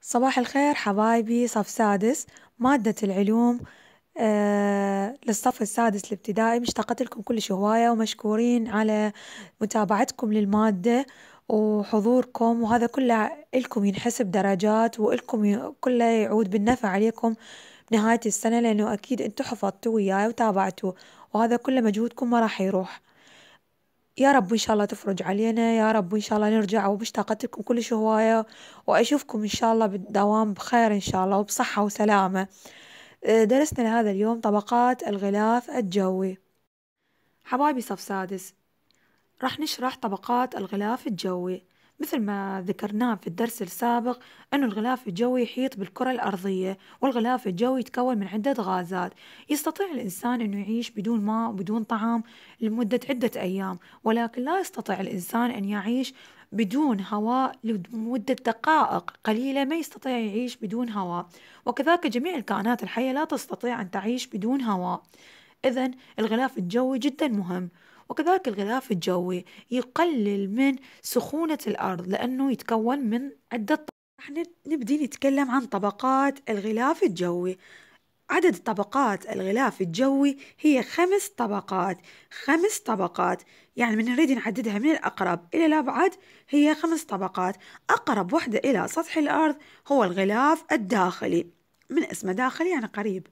صباح الخير حبايبي صف سادس مادة العلوم آه للصف السادس الابتدائي مشتاقة لكم كل هواية ومشكورين على متابعتكم للمادة وحضوركم وهذا كله إلكم ينحسب درجات وإلكم كله يعود بالنفع عليكم بنهاية السنة لأنه أكيد أنتم حفظتوا وياي وتابعتوا وهذا كله مجهودكم ما راح يروح يا رب إن شاء الله تفرج علينا يا رب إن شاء الله نرجع ومشتاقة لكم كلش هواية وأشوفكم إن شاء الله بالدوام بخير إن شاء الله وبصحة وسلامة آه، درسنا لهذا اليوم طبقات الغلاف الجوي حبايبي صف سادس راح نشرح طبقات الغلاف الجوي مثل ما ذكرناه في الدرس السابق أن الغلاف الجوي يحيط بالكرة الأرضية والغلاف الجوي يتكون من عدة غازات يستطيع الإنسان أنه يعيش بدون ماء وبدون طعام لمدة عدة أيام ولكن لا يستطيع الإنسان أن يعيش بدون هواء لمدة دقائق قليلة ما يستطيع يعيش بدون هواء وكذلك جميع الكائنات الحية لا تستطيع أن تعيش بدون هواء إذا الغلاف الجوي جدا مهم وكذلك الغلاف الجوي يقلل من سخونة الأرض لأنه يتكون من عدة طبقات نبدي نتكلم عن طبقات الغلاف الجوي عدد طبقات الغلاف الجوي هي خمس طبقات خمس طبقات يعني من نريد نعددها من الأقرب إلى الأبعد هي خمس طبقات أقرب وحدة إلى سطح الأرض هو الغلاف الداخلي من اسمه داخلي يعني قريب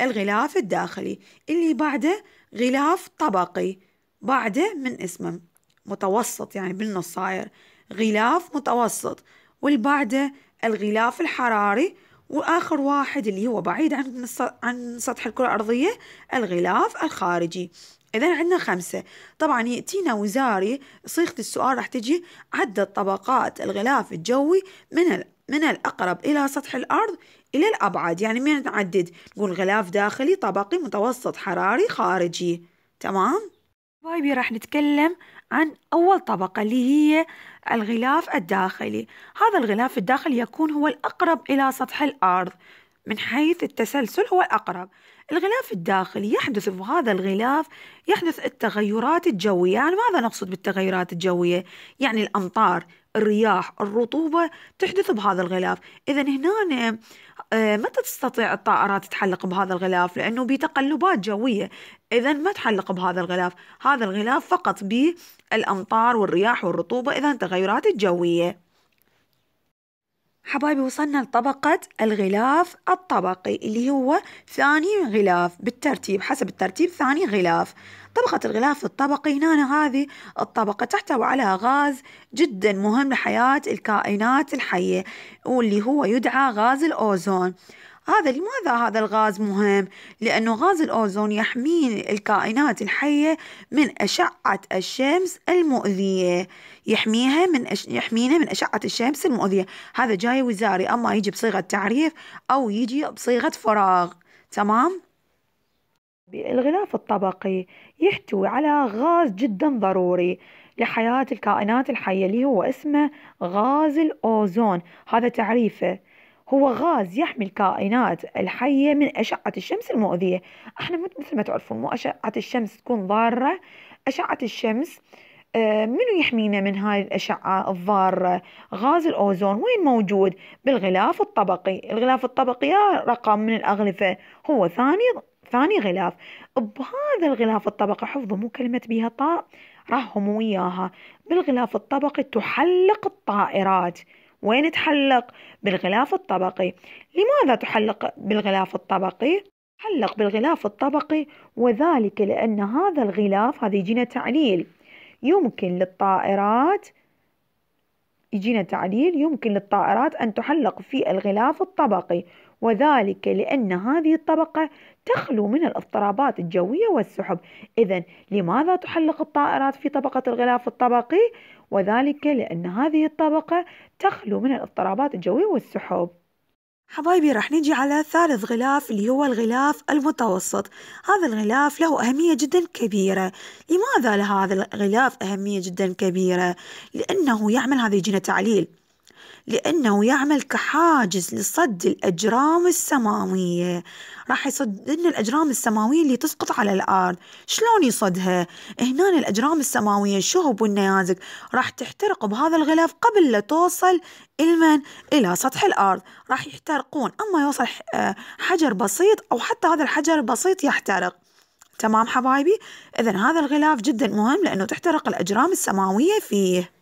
الغلاف الداخلي اللي بعده غلاف طبقي بعده من اسمه متوسط يعني بالنص صاير غلاف متوسط والبعده الغلاف الحراري واخر واحد اللي هو بعيد عن عن سطح الكره الارضيه الغلاف الخارجي اذا عندنا خمسه طبعا ياتينا وزاري صيغه السؤال راح تجي عدد طبقات الغلاف الجوي من من الأقرب إلى سطح الأرض إلى الأبعد يعني من نعدد نقول غلاف داخلي طبقي متوسط حراري خارجي تمام حبايبي راح نتكلم عن أول طبقة اللي هي الغلاف الداخلي هذا الغلاف الداخلي يكون هو الأقرب إلى سطح الأرض من حيث التسلسل هو الأقرب الغلاف الداخلي يحدث في هذا الغلاف يحدث التغيرات الجوية يعني ماذا نقصد بالتغيرات الجوية؟ يعني الأمطار الرياح الرطوبة تحدث بهذا الغلاف إذا هنا آه، متى تستطيع الطائرات تتحلق بهذا الغلاف لأنه بتقلبات جوية إذا ما تحلق بهذا الغلاف هذا الغلاف فقط بالأمطار والرياح والرطوبة إذا تغيرات الجوية حبايبي وصلنا لطبقة الغلاف الطبقي اللي هو ثاني غلاف بالترتيب حسب الترتيب ثاني غلاف طبقة الغلاف الطبقي هنا هذه الطبقة تحتوي على غاز جدا مهم لحياة الكائنات الحية واللي هو يدعى غاز الأوزون هذا لماذا هذا الغاز مهم؟ لأنه غاز الأوزون يحمي الكائنات الحية من أشعة الشمس المؤذية يحميها من أش... يحمينا من أشعة الشمس المؤذية هذا جاي وزاري أما يجي بصيغة تعريف أو يجي بصيغة فراغ تمام؟ الغلاف الطبقي يحتوي على غاز جدا ضروري لحياة الكائنات الحية اللي هو اسمه غاز الأوزون هذا تعريفه هو غاز يحمي الكائنات الحية من أشعة الشمس المؤذية احنا مثل ما تعرفون مو أشعة الشمس تكون ضارة أشعة الشمس آه، منو يحمينا من هاي الأشعة الضارة غاز الأوزون وين موجود بالغلاف الطبقي الغلاف الطبقي يا رقم من الأغلفة هو ثاني ثاني غلاف بهذا الغلاف الطبقي حفظوا مو كلمة بيها طاء راحهم وياها بالغلاف الطبقي تحلق الطائرات وين تحلق بالغلاف الطبقي لماذا تحلق بالغلاف الطبقي حلق بالغلاف الطبقي وذلك لأن هذا الغلاف هذا يجينا تعليل يمكن للطائرات يجينا تعليل يمكن للطائرات أن تحلق في الغلاف الطبقي وذلك لأن هذه الطبقة تخلو من الاضطرابات الجوية والسحب إذا لماذا تحلق الطائرات في طبقة الغلاف الطبقي وذلك لأن هذه الطبقة تخلو من الاضطرابات الجوية والسحب حبايبي رح نجي على ثالث غلاف اللي هو الغلاف المتوسط هذا الغلاف له أهمية جدا كبيرة لماذا له هذا الغلاف أهمية جدا كبيرة؟ لأنه يعمل هذا يجينا تعليل لأنه يعمل كحاجز لصد الأجرام السماوية راح يصد لنا الأجرام السماوية اللي تسقط على الأرض شلون يصدها؟ هنا الأجرام السماوية الشهب والنيازك راح تحترق بهذا الغلاف قبل لا توصل المن إلى سطح الأرض راح يحترقون أما يوصل آه، حجر بسيط أو حتى هذا الحجر البسيط يحترق تمام حبايبي إذا هذا الغلاف جدا مهم لأنه تحترق الأجرام السماوية فيه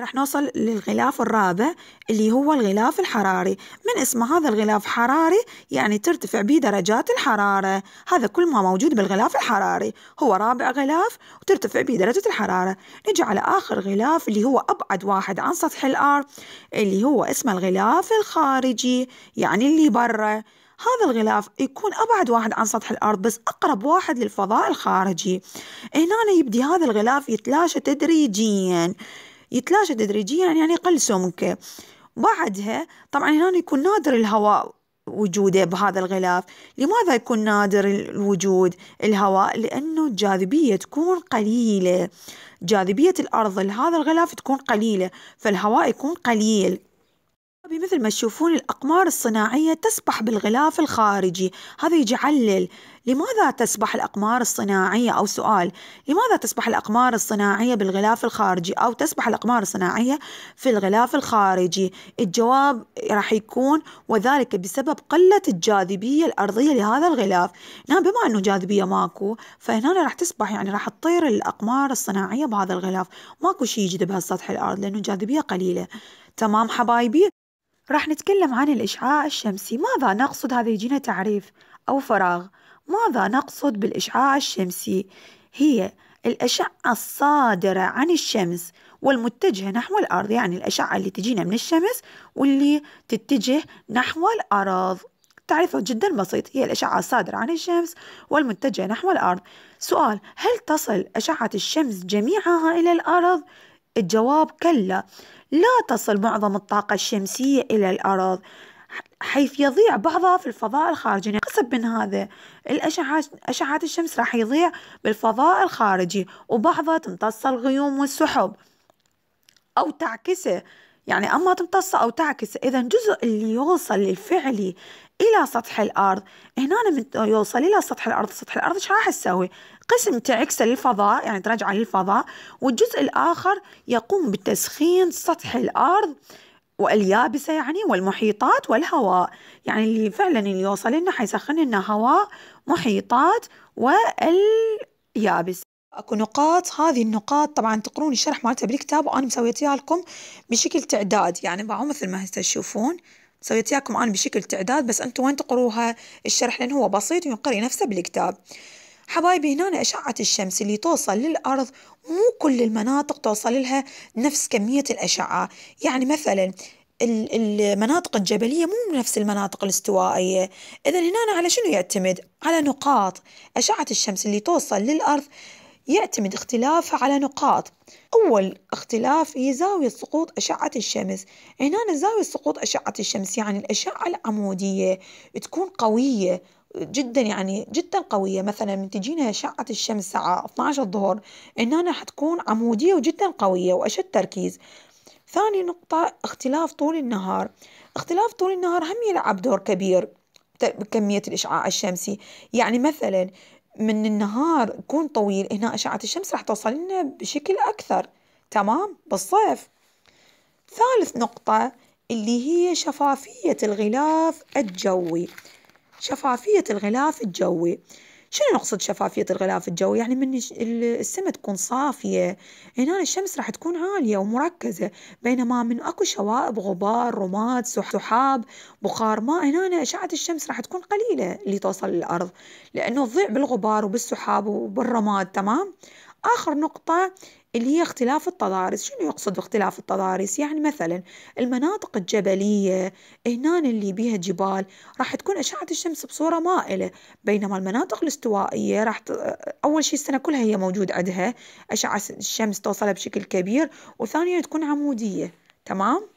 راح نوصل للغلاف الرابع اللي هو الغلاف الحراري من اسم هذا الغلاف حراري يعني ترتفع به درجات الحرارة هذا كل ما موجود بالغلاف الحراري هو رابع غلاف وترتفع به درجة الحرارة نجي على آخر غلاف اللي هو أبعد واحد عن سطح الأرض اللي هو اسمه الغلاف الخارجي يعني اللي برا هذا الغلاف يكون أبعد واحد عن سطح الأرض بس أقرب واحد للفضاء الخارجي هنا يبدي هذا الغلاف يتلاشى تدريجياً يتلاشى تدريجيا يعني يقل سمكه بعدها طبعا هنا يكون نادر الهواء وجوده بهذا الغلاف لماذا يكون نادر الوجود الهواء لأنه الجاذبية تكون قليلة جاذبية الأرض لهذا الغلاف تكون قليلة فالهواء يكون قليل طيب، مثل ما تشوفون الأقمار الصناعية تسبح بالغلاف الخارجي هذا يجعلل لماذا تسبح الأقمار الصناعية أو سؤال لماذا تسبح الأقمار الصناعية بالغلاف الخارجي أو تسبح الأقمار الصناعية في الغلاف الخارجي الجواب راح يكون وذلك بسبب قلة الجاذبية الأرضية لهذا الغلاف نعم بما أنه جاذبية ماكو فهنا راح تسبح يعني راح تطير الأقمار الصناعية بهذا الغلاف ماكو شيء يجذبها سطح الأرض لأنه جاذبية قليلة تمام حبايبي راح نتكلم عن الإشعاع الشمسي ماذا نقصد هذا يجينا تعريف أو فراغ ماذا نقصد بالإشعاع الشمسي هي الأشعة الصادرة عن الشمس والمتجهة نحو الأرض يعني الأشعة اللي تجينا من الشمس واللي تتجه نحو الأرض تعريفه جدا بسيط هي الأشعة الصادرة عن الشمس والمتجهة نحو الأرض سؤال هل تصل أشعة الشمس جميعها إلى الأرض؟ الجواب كلا لا تصل معظم الطاقة الشمسية إلى الأرض حيث يضيع بعضها في الفضاء الخارجي قصب من هذا الأشعة أشعة الشمس راح يضيع بالفضاء الخارجي وبعضها تمتص الغيوم والسحب أو تعكسه يعني أما تمتصه أو تعكسه إذا الجزء اللي يوصل للفعلي الى سطح الارض هنا من يوصل الى سطح الارض سطح الارض ايش راح تسوي قسم تعكسه للفضاء يعني ترجعه للفضاء والجزء الاخر يقوم بتسخين سطح الارض واليابسه يعني والمحيطات والهواء يعني اللي فعلا اللي يوصل لنا حيسخن لنا هواء محيطات واليابسه اكو نقاط هذه النقاط طبعا تقرون الشرح مالتها بالكتاب وانا مسويتها لكم بشكل تعداد يعني باعوا مثل ما هسه تشوفون سويت لكم أنا بشكل تعداد بس أنتم وين تقروها الشرح لأن هو بسيط وينقري نفسه بالكتاب حبايبي هنا أشعة الشمس اللي توصل للأرض مو كل المناطق توصل لها نفس كمية الأشعة يعني مثلا المناطق الجبلية مو نفس المناطق الاستوائية إذا هنا على شنو يعتمد؟ على نقاط أشعة الشمس اللي توصل للأرض يعتمد اختلافها على نقاط أول اختلاف هي زاوية سقوط أشعة الشمس هنا زاوية سقوط أشعة الشمس يعني الأشعة العمودية تكون قوية جدا يعني جدا قوية مثلا من تجينا أشعة الشمس الساعة 12 الظهر هنا حتكون عمودية وجدا قوية وأشد تركيز ثاني نقطة اختلاف طول النهار اختلاف طول النهار هم يلعب دور كبير بكمية الإشعاع الشمسي يعني مثلا من النهار يكون طويل هنا أشعة الشمس راح توصل لنا بشكل أكثر تمام بالصيف ثالث نقطة اللي هي شفافية الغلاف الجوي شفافية الغلاف الجوي شنو نقصد شفافية الغلاف الجوي يعني من السماء تكون صافية هنا الشمس راح تكون عالية ومركزة بينما من أكو شوائب غبار رماد سحاب بخار ماء هنا أشعة الشمس راح تكون قليلة اللي توصل للأرض لأنه تضيع بالغبار وبالسحاب وبالرماد تمام آخر نقطة اللي هي اختلاف التضاريس شنو يقصد باختلاف التضاريس يعني مثلا المناطق الجبلية هنا اللي بيها جبال راح تكون أشعة الشمس بصورة مائلة بينما المناطق الاستوائية راح ت... أول شيء السنة كلها هي موجود عندها أشعة الشمس توصلها بشكل كبير وثانيا تكون عمودية تمام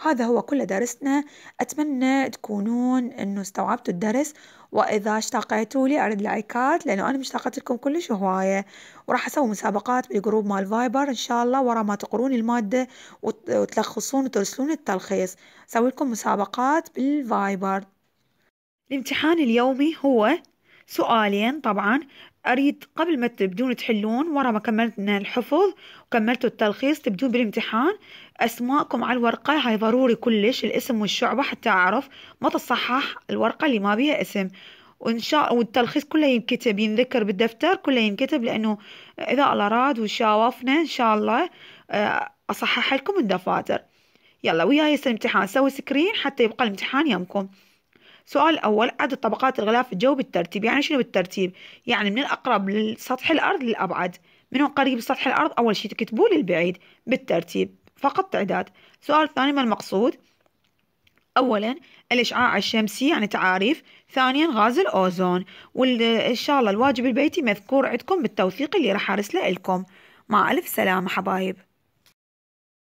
هذا هو كل درسنا أتمنى تكونون أنه استوعبتوا الدرس وإذا اشتاقيتوا لي أرد لايكات لأنه أنا مشتاقت لكم كلش هواية وراح أسوي مسابقات بالجروب مال فايبر إن شاء الله ورا ما تقرون المادة وتلخصون وترسلون التلخيص أسوي لكم مسابقات بالفايبر الامتحان اليومي هو سؤالين طبعا أريد قبل ما تبدون تحلون ورا ما كملتنا الحفظ وكملتوا التلخيص تبدون بالامتحان أسماءكم على الورقة هاي ضروري كلش الاسم والشعبة حتى أعرف ما تصحح الورقة اللي ما بيها اسم وإن شاء والتلخيص كله ينكتب ينذكر بالدفتر كله ينكتب لأنه إذا الله راد وشاوفنا إن شاء الله آه، أصحح لكم الدفاتر يلا وياي الامتحان سوي سكرين حتى يبقى الامتحان يمكم السؤال الأول عدد طبقات الغلاف الجوي بالترتيب يعني شنو بالترتيب يعني من الأقرب لسطح الأرض للأبعد من هو قريب لسطح الأرض أول شيء تكتبوه للبعيد بالترتيب فقط تعداد السؤال الثاني ما المقصود أولا الإشعاع الشمسي يعني تعاريف ثانيا غاز الأوزون وإن شاء الله الواجب البيتي مذكور عندكم بالتوثيق اللي راح أرسله لكم مع ألف سلامة حبايب